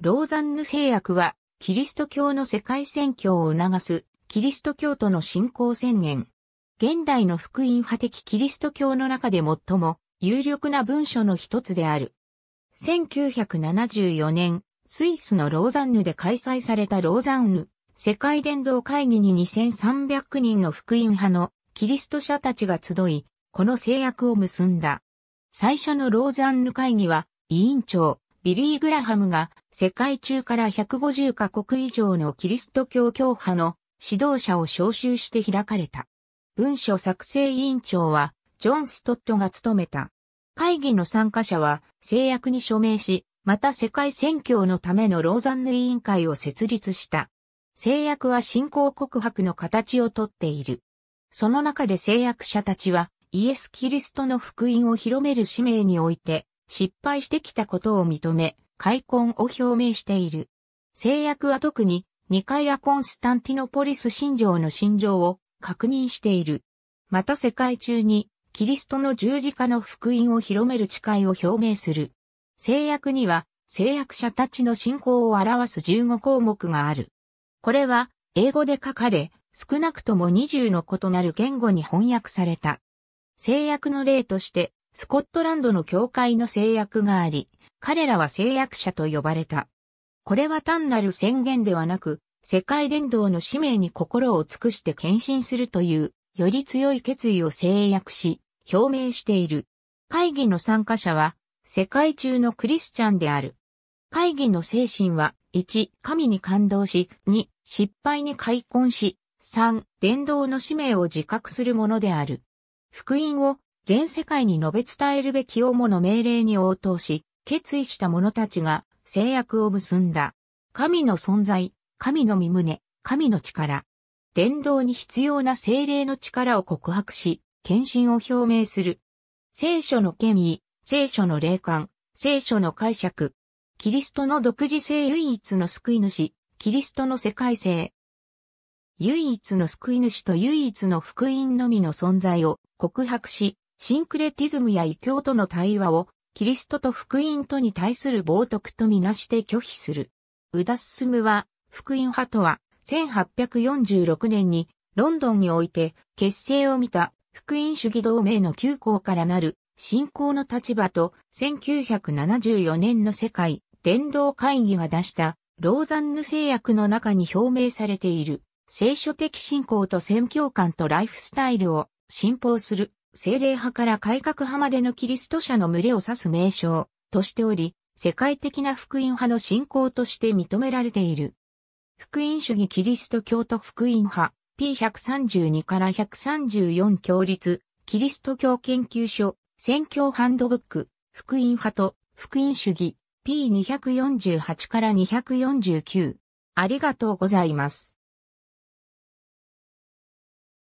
ローザンヌ制約は、キリスト教の世界宣教を促す、キリスト教徒の信仰宣言。現代の福音派的キリスト教の中で最も有力な文書の一つである。1974年、スイスのローザンヌで開催されたローザンヌ世界伝道会議に2300人の福音派のキリスト者たちが集い、この制約を結んだ。最初のローザンヌ会議は、委員長、ビリー・グラハムが世界中から150カ国以上のキリスト教教派の指導者を招集して開かれた。文書作成委員長はジョン・ストットが務めた。会議の参加者は制約に署名し、また世界選挙のためのローザンヌ委員会を設立した。制約は信仰告白の形をとっている。その中で制約者たちはイエス・キリストの福音を広める使命において失敗してきたことを認め、開墾を表明している。制約は特に、ニカイア・コンスタンティノポリス信条の信条を確認している。また世界中に、キリストの十字架の福音を広める誓いを表明する。制約には、制約者たちの信仰を表す15項目がある。これは、英語で書かれ、少なくとも20の異なる言語に翻訳された。制約の例として、スコットランドの教会の制約があり、彼らは制約者と呼ばれた。これは単なる宣言ではなく、世界伝道の使命に心を尽くして献身するという、より強い決意を制約し、表明している。会議の参加者は、世界中のクリスチャンである。会議の精神は、1、神に感動し、2、失敗に開墾し、3、伝道の使命を自覚するものである。福音を全世界に述べ伝えるべき主の命令に応答し、決意した者たちが制約を結んだ。神の存在、神の身旨、神の力。伝道に必要な精霊の力を告白し、献身を表明する。聖書の権威、聖書の霊感、聖書の解釈。キリストの独自性唯一の救い主、キリストの世界性。唯一の救い主と唯一の福音のみの存在を告白し、シンクレティズムや異教との対話を、キリストと福音とに対する冒涜とみなして拒否する。宇ス進は、福音派とは、1846年に、ロンドンにおいて、結成を見た、福音主義同盟の旧校からなる、信仰の立場と、1974年の世界、伝道会議が出した、ローザンヌ制約の中に表明されている、聖書的信仰と宣教観とライフスタイルを信奉する精霊派から改革派までのキリスト者の群れを指す名称としており、世界的な福音派の信仰として認められている。福音主義キリスト教徒福音派 P132 から134教立キリスト教研究所宣教ハンドブック福音派と福音主義 P248 から249ありがとうございます。